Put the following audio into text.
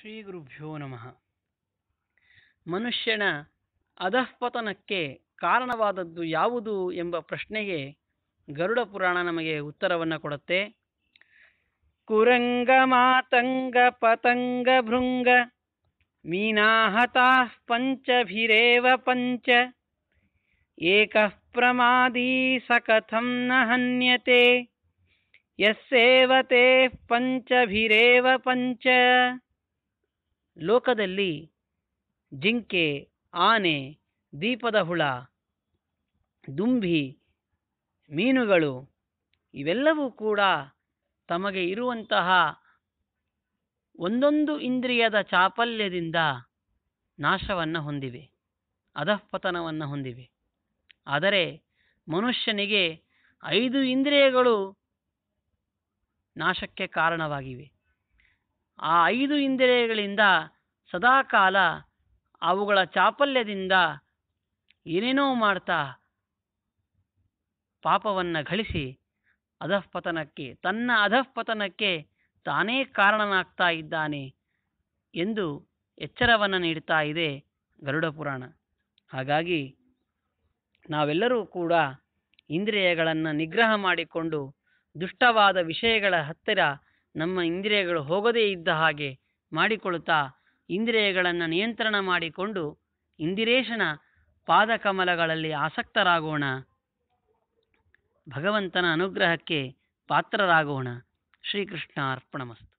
ಶ್ರೀ ಗುರುಭ್ಯೋ ನಮಃ ಮನುಷ್ಯನ ಅಧಃಪತನಕ್ಕೆ ಕಾರಣವಾದದ್ದು ಯಾವುದು ಎಂಬ ಪ್ರಶ್ನೆಗೆ ಗರುಡ ಪುರಾಣ ನಮಗೆ ಉತ್ತರವನ್ನು ಕೊಡುತ್ತೆ ಕುರಂಗ ಮಾತಂಗ ಪತಂಗ ಭೃಂಗ ಮೀನಾಹತಾ ಪಂಚಭಿರೇವ ಪಂಚ ಏಕ ಪ್ರಮಾದೀ ಸಕಥಂ ನ ಹನ್ಯತೆ ಯಸ್ಸೇವತೆ ಪಂಚಭಿರೇವ ಪಂಚ ಲೋಕದಲ್ಲಿ ಜಿಂಕೆ ಆನೆ ದೀಪದ ಹುಳ ದುಂಬಿ ಮೀನುಗಳು ಇವೆಲ್ಲವೂ ಕೂಡ ತಮಗೆ ಇರುವಂತಹ ಒಂದೊಂದು ಇಂದ್ರಿಯದ ಚಾಪಲ್ಯದಿಂದ ನಾಶವನ್ನು ಹೊಂದಿವೆ ಅಧಃಪತನವನ್ನು ಹೊಂದಿವೆ ಆದರೆ ಮನುಷ್ಯನಿಗೆ ಐದು ಇಂದ್ರಿಯಗಳು ನಾಶಕ್ಕೆ ಕಾರಣವಾಗಿವೆ ಆ ಐದು ಇಂದ್ರಿಯಗಳಿಂದ ಸದಾಕಾಲ ಅವುಗಳ ಚಾಪಲ್ಯದಿಂದ ಏನೇನೋ ಮಾಡ್ತಾ ಪಾಪವನ್ನು ಗಳಿಸಿ ಅಧಃಪತನಕ್ಕೆ ತನ್ನ ಅಧಃಪತನಕ್ಕೆ ತಾನೇ ಕಾರಣನಾಗ್ತಾ ಇದ್ದಾನೆ ಎಂದು ಎಚ್ಚರವನ್ನು ನೀಡ್ತಾ ಇದೆ ಗರುಡ ಪುರಾಣ ಹಾಗಾಗಿ ನಾವೆಲ್ಲರೂ ಕೂಡ ಇಂದ್ರಿಯಗಳನ್ನು ನಿಗ್ರಹ ಮಾಡಿಕೊಂಡು ದುಷ್ಟವಾದ ವಿಷಯಗಳ ಹತ್ತಿರ ನಮ್ಮ ಇಂದ್ರಿಯಗಳು ಹೋಗದೇ ಇದ್ದ ಹಾಗೆ ಮಾಡಿಕೊಳ್ತಾ ಇಂದ್ರಿಯಗಳನ್ನು ನಿಯಂತ್ರಣ ಮಾಡಿಕೊಂಡು ಇಂದಿರೇಶನ ಪಾದಕಮಲಗಳಲ್ಲಿ ಆಸಕ್ತರಾಗೋಣ ಭಗವಂತನ ಅನುಗ್ರಹಕ್ಕೆ ಪಾತ್ರರಾಗೋಣ ಶ್ರೀಕೃಷ್ಣಾರ್ಪಣಮಸ್ತು